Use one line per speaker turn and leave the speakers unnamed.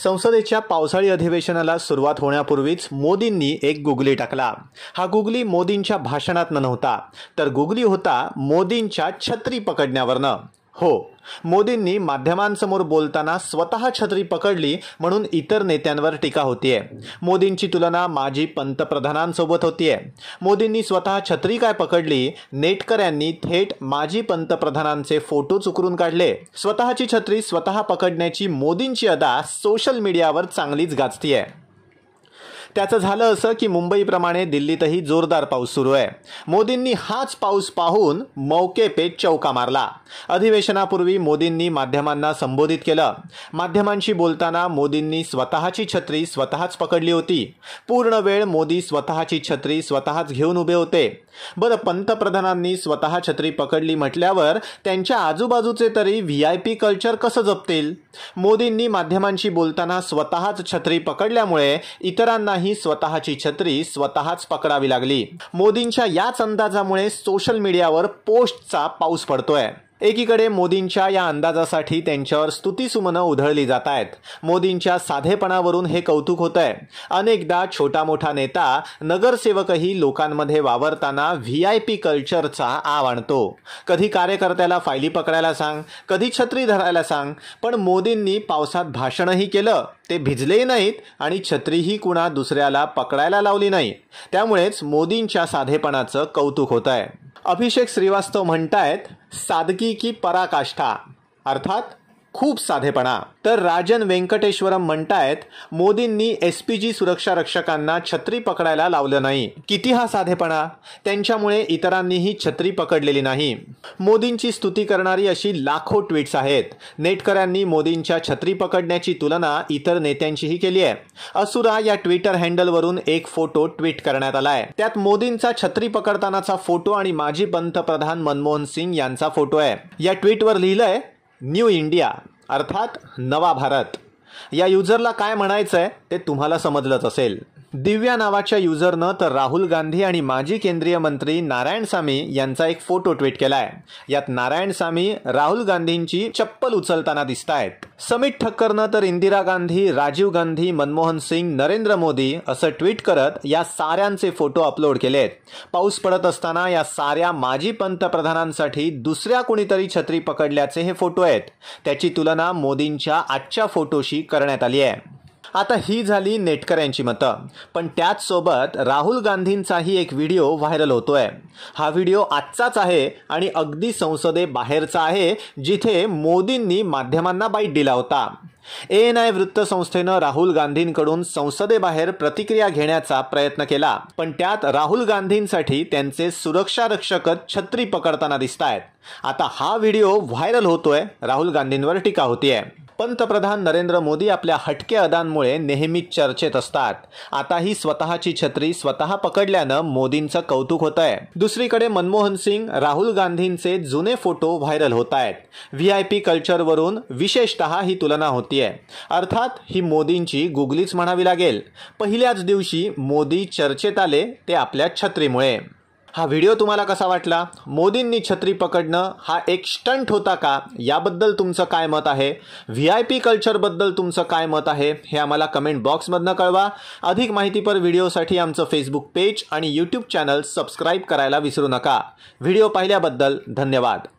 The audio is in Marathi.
संसदेच्या पावसाळी अधिवेशनाला सुरुवात होण्यापूर्वीच मोदींनी एक गुगली टाकला हा गुगली मोदींच्या भाषणातनं नव्हता तर गुगली होता मोदींच्या छत्री पकडण्यावरनं हो मोदींनी माध्यमांसमोर बोलताना स्वतः छत्री पकडली म्हणून इतर नेत्यांवर टीका होतीये मोदींची तुलना माजी पंतप्रधानांसोबत होतीये मोदींनी स्वतः छत्री काय पकडली नेटकऱ्यांनी थेट माजी पंतप्रधानांचे फोटो चुकरून काढले स्वतःची छत्री स्वतः पकडण्याची मोदींची अदा सोशल मीडियावर चांगलीच गाजतीये त्याचं झालं असं की मुंबईप्रमाणे दिल्लीतही जोरदार पाऊस सुरू आहे मोदींनी हाच पाऊस पाहून मौके पे चौका मारला अधिवेशनापूर्वी मोदींनी माध्यमांना संबोधित केलं माध्यमांशी बोलताना मोदींनी स्वतःची छत्री स्वतःच पकडली होती पूर्ण वेळ मोदी स्वतःची छत्री स्वतःच घेऊन उभे होते बरं पंतप्रधानांनी स्वतः छत्री पकडली म्हटल्यावर त्यांच्या आजूबाजूचे तरी व्ही आय पी कल्चर कसं जपतील मोदींनी माध्यमांशी बोलताना स्वतःच छत्री पकडल्यामुळे इतरांनाही ही स्वतःची छत्री स्वतःच पकडावी लागली मोदींच्या याच अंदाजामुळे सोशल मीडियावर पोस्टचा पाऊस पडतोय एकीकडे मोदींच्या या अंदाजासाठी त्यांच्यावर स्तुतीसुमनं उधळली जात आहेत मोदींच्या साधेपणावरून हे कौतुक होत आहे अनेकदा छोटा मोठा नेता नगरसेवकही लोकांमध्ये वावरताना व्ही आय पी कल्चरचा आव आणतो कधी कार्यकर्त्याला फायली पकडायला सांग कधी छत्री धरायला सांग पण मोदींनी पावसात भाषणही केलं ते भिजलेही नाहीत आणि छत्रीही कुणा दुसऱ्याला पकडायला लावली नाही त्यामुळेच मोदींच्या साधेपणाचं कौतुक होत आहे अभिषेक श्रीवास्तव म्हणतायत सादगी की पराकाष्ठा अर्थात खूप साधेपणा तर राजन व्यंकटेश्वरम म्हणतायत मोदींनी एस पी जी सुरक्षा रक्षकांना छत्री पकडायला लावलं नाही किती हा साधेपणा त्यांच्यामुळे इतरांनीही छत्री पकडलेली नाही मोदींची स्तुती करणारी अशी लाखो ट्विट्स आहेत नेटकऱ्यांनी मोदींच्या छत्री पकडण्याची तुलना इतर नेत्यांचीही केली आहे असुरा या ट्विटर हँडलवरून एक फोटो ट्विट करण्यात आलाय त्यात मोदींचा छत्री पकडतानाचा फोटो आणि माजी पंतप्रधान मनमोहन सिंग यांचा फोटो आहे या ट्विटवर लिहिलंय न्यू इंडिया अर्थात नवा भारत या युजरला काय म्हणायचं आहे ते तुम्हाला समजलंच असेल दिव्या नावाच्या युजरनं तर राहुल गांधी आणि माजी केंद्रीय मंत्री नारायण सामी यांचा एक फोटो ट्विट केलाय यात नारायण सामी राहुल गांधींची चप्पल उचलताना दिसत आहेत समित ठक्करनं तर इंदिरा गांधी राजीव गांधी मनमोहन सिंग नरेंद्र मोदी असं ट्विट करत या साऱ्यांचे फोटो अपलोड केलेत पाऊस पडत असताना या साऱ्या माजी पंतप्रधानांसाठी दुसऱ्या कुणीतरी छत्री पकडल्याचे हे फोटो आहेत त्याची तुलना मोदींच्या आजच्या फोटोशी करण्यात आली आहे आता ही झाली नेटकऱ्यांची मतं पण त्याचसोबत राहुल गांधींचाही एक व्हिडिओ व्हायरल होतोय हा व्हिडिओ आजचाच आहे आणि अगदी संसदेबाहेरचा आहे जिथे मोदींनी माध्यमांना बाईट दिला होता एन आय वृत्तसंस्थेनं राहुल गांधींकडून संसदेबाहेर प्रतिक्रिया घेण्याचा प्रयत्न केला पण त्यात राहुल गांधींसाठी त्यांचे सुरक्षा रक्षकच छत्री पकडताना दिसत आहेत आता हा व्हिडिओ व्हायरल होतोय राहुल गांधींवर टीका होतीये पंतप्रधान नरेंद्र मोदी आपल्या हटके अदांमुळे नेहमी चर्चेत असतात आता ही स्वतःची छत्री स्वतः पकडल्यानं मोदींचं कौतुक होत आहे दुसरीकडे मनमोहन सिंग राहुल गांधींचे जुने फोटो व्हायरल होत आहेत व्ही आय पी कल्चरवरून विशेषतः ही तुलना होतीये अर्थात ही मोदींची गुगलीच म्हणावी लागेल पहिल्याच दिवशी मोदी चर्चेत आले ते आपल्या छत्रीमुळे हा व्हिडिओ तुम्हाला कसा वाटला मोदींनी छत्री पकडणं हा एक स्टंट होता का याबद्दल तुमचं काय मत आहे व्ही आय पी कल्चरबद्दल तुमचं काय मत आहे हे आम्हाला कमेंट बॉक्समधनं कळवा अधिक माहितीपर व्हिडिओसाठी आमचं फेसबुक पेज आणि यूट्यूब चॅनल सबस्क्राईब करायला विसरू नका व्हिडिओ पाहिल्याबद्दल धन्यवाद